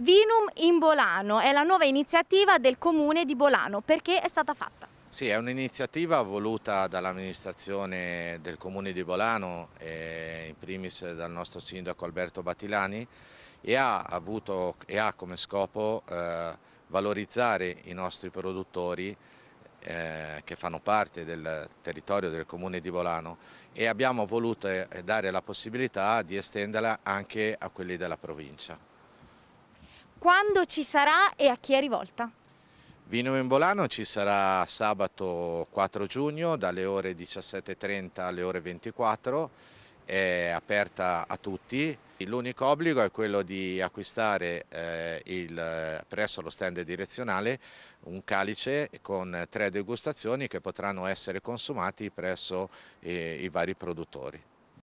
Vinum in Bolano è la nuova iniziativa del comune di Bolano. Perché è stata fatta? Sì, è un'iniziativa voluta dall'amministrazione del comune di Bolano, eh, in primis dal nostro sindaco Alberto Battilani, e ha, avuto, e ha come scopo eh, valorizzare i nostri produttori eh, che fanno parte del territorio del comune di Bolano e abbiamo voluto eh, dare la possibilità di estenderla anche a quelli della provincia. Quando ci sarà e a chi è rivolta? Vino in Bolano ci sarà sabato 4 giugno dalle ore 17.30 alle ore 24, è aperta a tutti. L'unico obbligo è quello di acquistare eh, il, presso lo stand direzionale un calice con tre degustazioni che potranno essere consumati presso eh, i vari produttori.